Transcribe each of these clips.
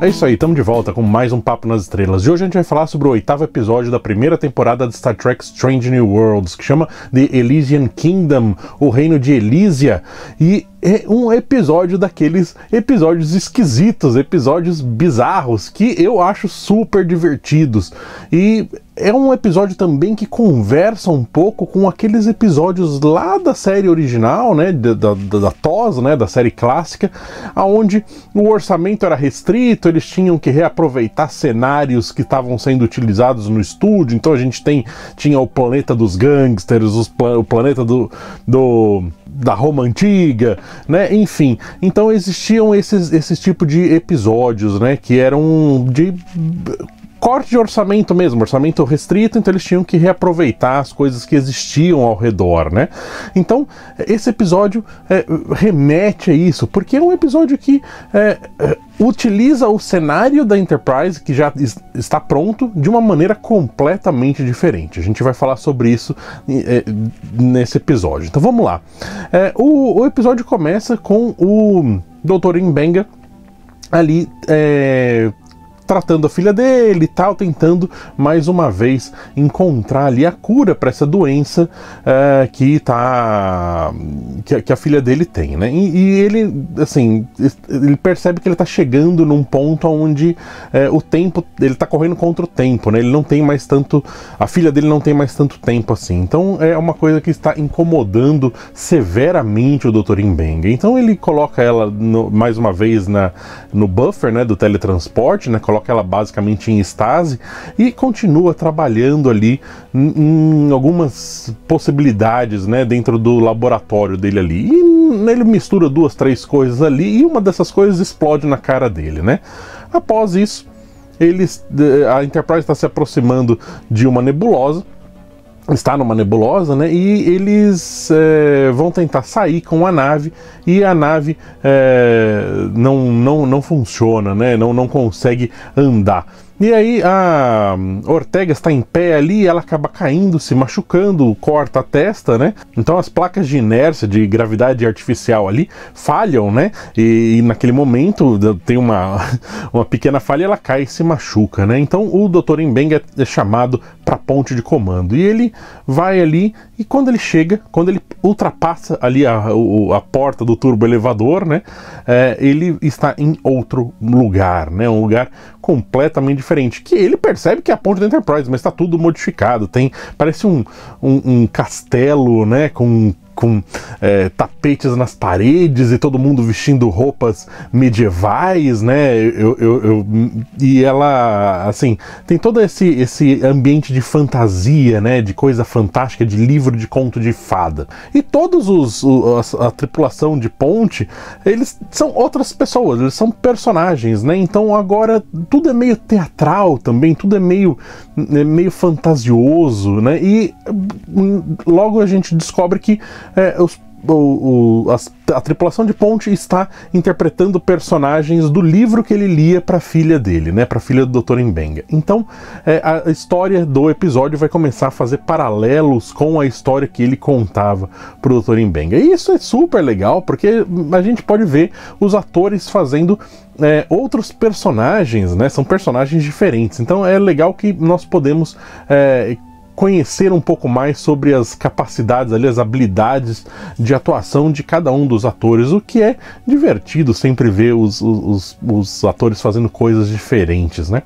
É isso aí, estamos de volta com mais um Papo nas Estrelas. E hoje a gente vai falar sobre o oitavo episódio da primeira temporada de Star Trek Strange New Worlds, que chama The Elysian Kingdom, o Reino de Elysia. E é um episódio daqueles episódios esquisitos, episódios bizarros que eu acho super divertidos. E é um episódio também que conversa um pouco com aqueles episódios lá da série original, né, da, da, da TOS, né, da série clássica, aonde o orçamento era restrito, eles tinham que reaproveitar cenários que estavam sendo utilizados no estúdio, então a gente tem, tinha o planeta dos gangsters, os, o planeta do, do da Roma antiga, né? Enfim, então existiam esses esses tipo de episódios, né? Que eram de corte de orçamento mesmo, orçamento restrito, então eles tinham que reaproveitar as coisas que existiam ao redor, né? Então, esse episódio é, remete a isso, porque é um episódio que é, é utiliza o cenário da Enterprise, que já está pronto, de uma maneira completamente diferente. A gente vai falar sobre isso é, nesse episódio. Então vamos lá. É, o, o, episódio começa com o Dr. Imbenga ali é, tratando a filha dele e tal, tentando mais uma vez encontrar ali a cura para essa doença eh, que tá que, que, a filha dele tem, né? E, e, ele assim ele percebe que ele tá chegando num ponto onde eh, o tempo ele tá correndo contra o tempo, né? Ele não tem mais tanto a filha dele não tem mais tanto tempo assim. Então é uma coisa que está incomodando severamente o Dr. Imbeng Então ele coloca ela no, mais uma vez na no buffer, né, do teletransporte, né? Coloca coloca ela basicamente em estase e continua trabalhando ali em algumas possibilidades né, dentro do laboratório dele ali. E ele mistura duas, três coisas ali e uma dessas coisas explode na cara dele, né? Após isso, eles, eh, a Enterprise está se aproximando de uma nebulosa está numa nebulosa, né? E eles é, vão tentar sair com a nave e a nave é, não, não, não funciona, né? Não, não consegue andar. E aí a Ortega está em pé ali, ela acaba caindo, se machucando, corta a testa, né? Então as placas de inércia, de gravidade artificial ali, falham, né? E, e naquele momento tem uma, uma pequena falha, ela cai e se machuca, né? Então o Dr. Mbeng é, é, chamado para a ponte de comando. E ele vai ali e quando ele chega, quando ele ultrapassa ali a, a porta do turbo elevador, né? É, ele está em outro lugar, né? Um lugar completamente diferente, que ele percebe que é a ponte da Enterprise, mas está tudo modificado. Tem parece um, um, um castelo, né, com com é, tapetes nas paredes e todo mundo vestindo roupas medievais, né? Eu, eu, eu, e ela, assim, tem todo esse, esse ambiente de fantasia, né? De coisa fantástica, de livro de conto de fada. E todos os, a, a, tripulação de ponte, eles são outras pessoas, eles são personagens, né? Então agora tudo é meio teatral também, tudo é meio, é meio fantasioso, né? E hum, logo a gente descobre que é, os, o, o, a, a, tripulação de ponte está interpretando personagens do livro que ele lia para a filha dele, né, para a filha do Dr. Mbenga. Então, é, a história do episódio vai começar a fazer paralelos com a história que ele contava para o Dr. Mbenga. E isso é super legal, porque a gente pode ver os atores fazendo é, outros personagens, né? São personagens diferentes. Então é legal que nós podemos é, conhecer um pouco mais sobre as capacidades, ali, as habilidades de atuação de cada um dos atores, o que é divertido sempre ver os, os, os atores fazendo coisas diferentes, né?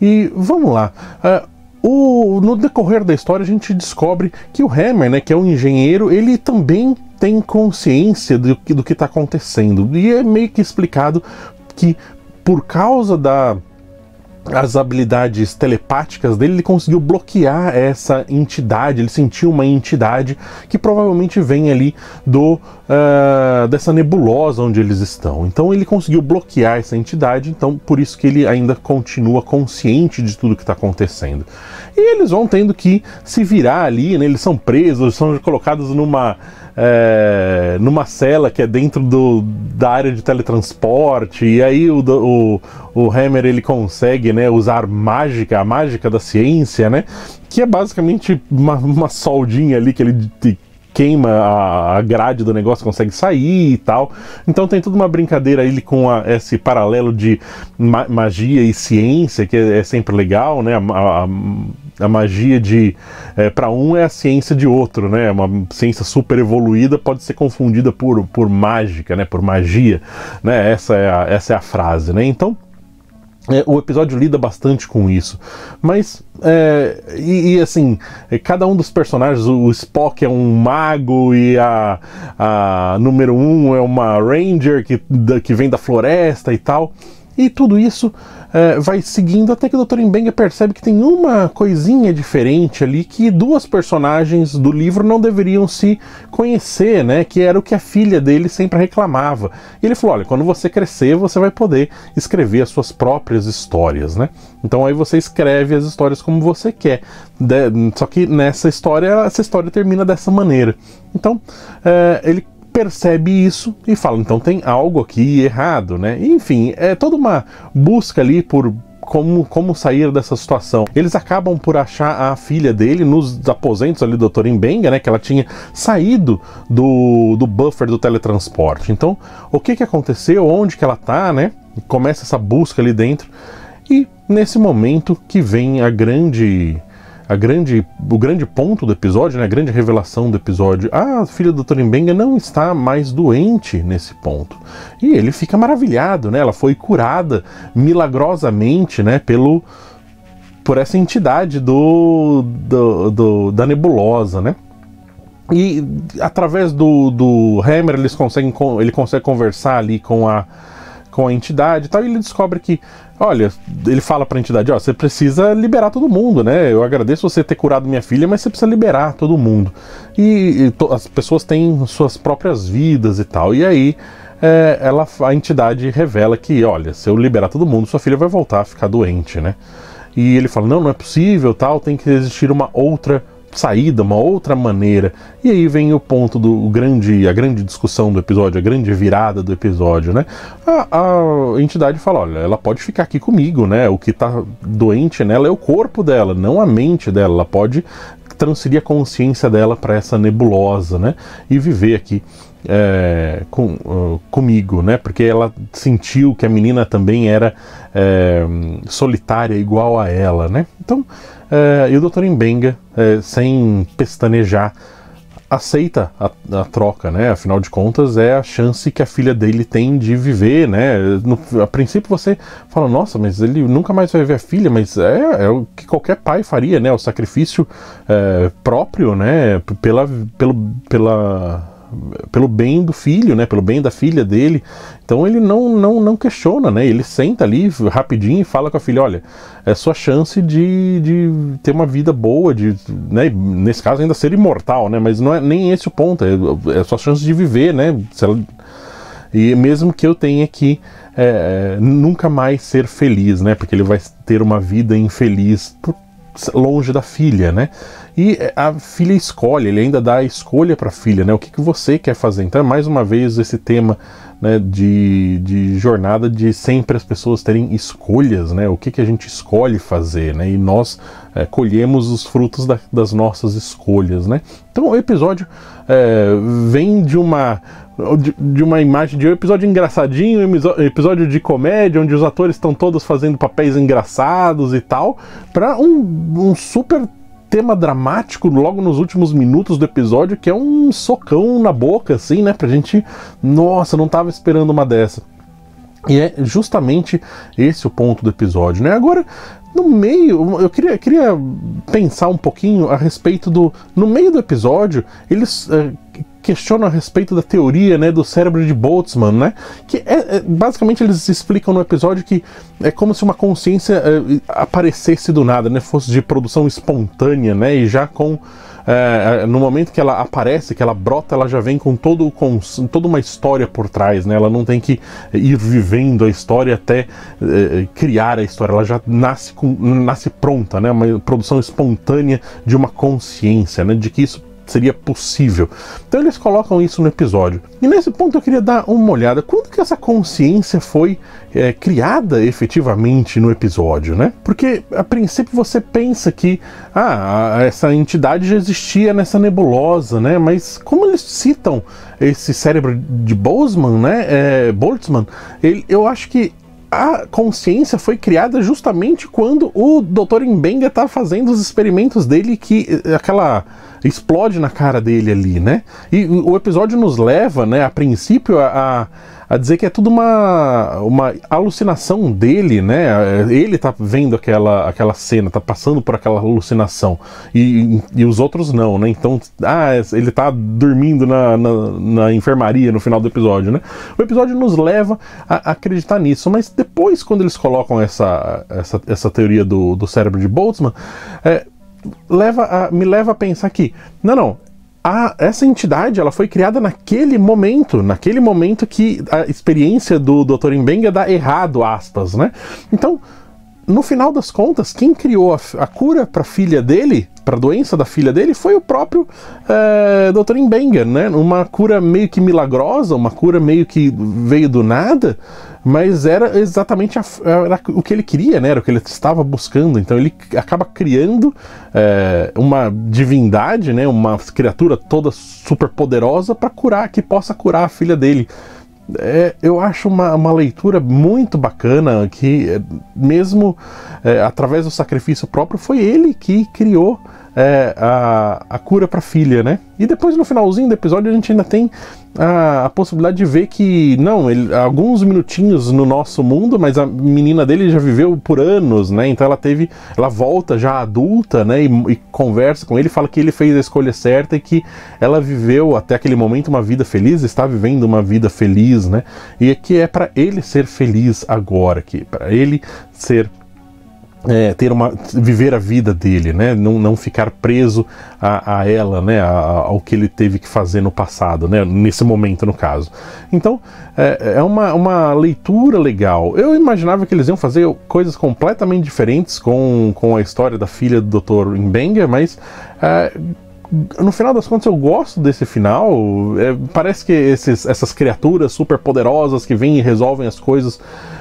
E vamos lá. Uh, o, no decorrer da história a gente descobre que o Hammer, né, que é um engenheiro, ele também tem consciência do, do que está acontecendo. E é meio que explicado que por causa da as habilidades telepáticas dele, ele conseguiu bloquear essa entidade, ele sentiu uma entidade que provavelmente vem ali do uh, dessa nebulosa onde eles estão. Então ele conseguiu bloquear essa entidade, então por isso que ele ainda continua consciente de tudo que está acontecendo. E eles vão tendo que se virar ali, né? eles são presos, são colocados numa é, numa cela que é dentro do, da área de teletransporte, e aí o, o, o Hammer ele consegue né, usar mágica, a mágica da ciência, né? Que é basicamente uma, uma soldinha ali que ele queima a, grade do negócio, consegue sair e tal. Então tem toda uma brincadeira ele com a, esse paralelo de ma magia e ciência, que é, é sempre legal, né? A, a, a magia de. É, para um é a ciência de outro, né? Uma ciência super evoluída pode ser confundida por, por mágica, né? Por magia, né? Essa é a, essa é a frase, né? Então. É, o episódio lida bastante com isso. Mas, é, e, e, assim, é, cada um dos personagens, o, o Spock é um mago e a, a número um é uma ranger que, da, que vem da floresta e tal. E tudo isso é, vai seguindo até que o Dr. Mbenga percebe que tem uma coisinha diferente ali, que duas personagens do livro não deveriam se conhecer, né? Que era o que a filha dele sempre reclamava. E ele falou: olha, quando você crescer, você vai poder escrever as suas próprias histórias, né? Então aí você escreve as histórias como você quer. De... só que nessa história, essa história termina dessa maneira. Então, é, ele percebe isso e fala, então tem algo aqui errado, né? Enfim, é toda uma busca ali por como, como sair dessa situação. Eles acabam por achar a filha dele nos aposentos ali do Dr. Imbenga, né? Que ela tinha saído do, do buffer do teletransporte. Então, o que que aconteceu? Onde que ela tá, né? Começa essa busca ali dentro. E nesse momento que vem a grande a grande, o grande ponto do episódio, né, a grande revelação do episódio. Ah, a filha do Torimbenga não está mais doente nesse ponto. E ele fica maravilhado, né? Ela foi curada milagrosamente, né, pelo por essa entidade do, do, do da nebulosa, né? E através do, do Hammer eles conseguem ele consegue conversar ali com a com a entidade e tal, e ele descobre que, olha, ele fala para a entidade, ó, oh, você precisa liberar todo mundo, né? Eu agradeço você ter curado minha filha, mas você precisa liberar todo mundo. E, e as pessoas têm suas próprias vidas e tal. E aí é, ela, a entidade revela que, olha, se eu liberar todo mundo, sua filha vai voltar a ficar doente, né? E ele fala, não, não é possível, tal, tem que existir uma outra saída, uma outra maneira. E aí vem o ponto do grande, a grande discussão do episódio, a grande virada do episódio, né? A, a entidade fala, olha, ela pode ficar aqui comigo, né? O que está doente nela é o corpo dela, não a mente dela. Ela pode transferir a consciência dela para essa nebulosa, né? E viver aqui. É, com, uh, comigo, né? Porque ela sentiu que a menina também era é, solitária igual a ela, né? Então é, e o Dr. Mbenga, é, sem pestanejar, aceita a, a, troca, né? Afinal de contas, é a chance que a filha dele tem de viver, né? No, a princípio você fala, nossa, mas ele nunca mais vai ver a filha, mas é, é o que qualquer pai faria, né? O sacrifício é, próprio, né? Pela, pelo, pela pelo bem do filho, né, pelo bem da filha dele. Então ele não, não, não questiona, né? Ele senta ali rapidinho e fala com a filha, olha, é sua chance de, de ter uma vida boa, de, né, nesse caso ainda ser imortal, né? Mas não é nem esse o ponto, é, é sua chance de viver, né? Ela... E mesmo que eu tenha que é, nunca mais ser feliz, né? Porque ele vai ter uma vida infeliz por, longe da filha, né? E a filha escolhe, ele ainda dá a escolha para a filha, né? O que, que você quer fazer? Então, é mais uma vez esse tema né, de, de jornada de sempre as pessoas terem escolhas, né? O que, que a gente escolhe fazer, né? E nós é, colhemos os frutos da, das nossas escolhas, né? Então, o episódio é, vem de uma de, uma imagem de um episódio engraçadinho, episódio de comédia, onde os atores estão todos fazendo papéis engraçados e tal, para um, um, super tema dramático logo nos últimos minutos do episódio, que é um socão na boca, assim, né? Pra gente. Nossa, não tava esperando uma dessa. E é justamente esse o ponto do episódio, né? Agora, no meio, eu queria, queria pensar um pouquinho a respeito do. No meio do episódio, eles. Uh, questiona a respeito da teoria né, do cérebro de Boltzmann, né? Que é, é, basicamente eles explicam no episódio que é como se uma consciência é, aparecesse do nada, né? Fosse de produção espontânea, né? E já com é, no momento que ela aparece, que ela brota, ela já vem com todo com toda uma história por trás, né? Ela não tem que ir vivendo a história até é, criar a história. Ela já nasce com, nasce pronta, né? Uma produção espontânea de uma consciência, né? De que isso seria possível. Então eles colocam isso no episódio. E nesse ponto eu queria dar uma olhada. Quando que essa consciência foi é, criada efetivamente no episódio, né? Porque a princípio você pensa que ah, essa entidade já existia nessa nebulosa, né? Mas como eles citam esse cérebro de Boltzmann, né? É, Boltzmann, ele, eu acho que a consciência foi criada justamente quando o Dr. Mbenga está fazendo os experimentos dele que eh, aquela explode na cara dele ali, né? E o episódio nos leva, né, a princípio a, a a dizer que é tudo uma, uma alucinação dele, né? Ele tá vendo aquela, aquela cena, tá passando por aquela alucinação. E, e os outros não, né? Então, ah, ele tá dormindo na, na, na enfermaria no final do episódio, né? O episódio nos leva a, a acreditar nisso, mas depois, quando eles colocam essa, essa, essa teoria do, do cérebro de Boltzmann, é, leva a, me leva a pensar que, não, não, a, essa entidade ela foi criada naquele momento, naquele momento que a experiência do Dr. Mbenga é dá errado, aspas, né? Então, no final das contas, quem criou a, a cura para a filha dele, para a doença da filha dele, foi o próprio é, eh, Dr. Imbenga, né? Uma cura meio que milagrosa, uma cura meio que veio do nada, mas era exatamente a, era o que ele queria, né? Era o que ele estava buscando. Então ele acaba criando é, uma divindade, né? Uma criatura toda super poderosa para curar, que possa curar a filha dele é, eu acho uma, uma, leitura muito bacana que é, mesmo é, através do sacrifício próprio foi ele que criou é, a, a cura para a filha, né? E depois no finalzinho do episódio a gente ainda tem a, a possibilidade de ver que, não, ele, alguns minutinhos no nosso mundo, mas a menina dele já viveu por anos, né? Então ela teve, ela volta já adulta, né? E, e conversa com ele, fala que ele fez a escolha certa e que ela viveu até aquele momento uma vida feliz, está vivendo uma vida feliz, né? E é que é para ele ser feliz agora, que para ele ser é, ter uma viver a vida dele, né? Não, não ficar preso a, a ela, né? A, ao que ele teve que fazer no passado, né? Nesse momento, no caso. Então é, é, uma, uma leitura legal. Eu imaginava que eles iam fazer coisas completamente diferentes com, com a história da filha do Dr. Mbenga, mas é, no final das contas eu gosto desse final. É, parece que esses, essas criaturas super poderosas que vêm e resolvem as coisas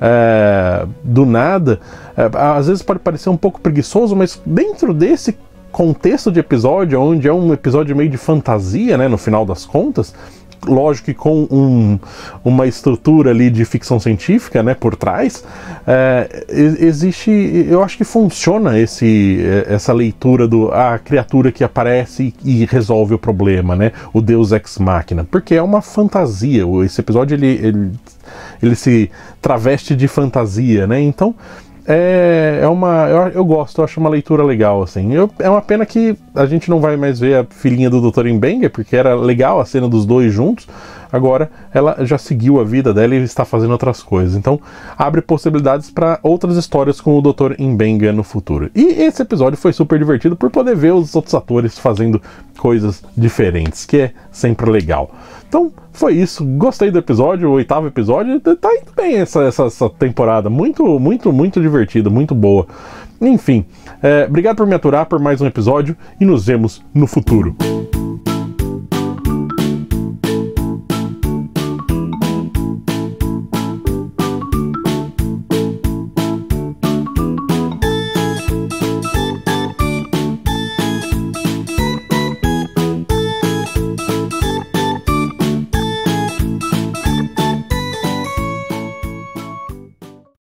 é, do nada, é, às vezes pode parecer um pouco preguiçoso, mas dentro desse contexto de episódio, onde é um episódio meio de fantasia, né, no final das contas, lógico que com um, uma estrutura ali de ficção científica, né, por trás, é, existe, eu acho que funciona esse, é, essa leitura do a criatura que aparece e resolve o problema, né, o Deus ex machina, porque é uma fantasia. Esse episódio ele, ele, ele se traveste de fantasia, né? Então é, é uma. Eu, eu, gosto, eu acho uma leitura legal, assim. Eu, é uma pena que a gente não vai mais ver a filhinha do Dr. Embanger, porque era legal a cena dos dois juntos agora ela já seguiu a vida dela e está fazendo outras coisas. Então, abre possibilidades para outras histórias com o Dr. Imbenga no futuro. E esse episódio foi super divertido por poder ver os outros atores fazendo coisas diferentes, que é sempre legal. Então, foi isso. Gostei do episódio, o oitavo episódio. Tá indo bem essa, essa, essa temporada. Muito, muito, muito divertido, muito boa. Enfim, é, obrigado por me aturar por mais um episódio e nos vemos no futuro.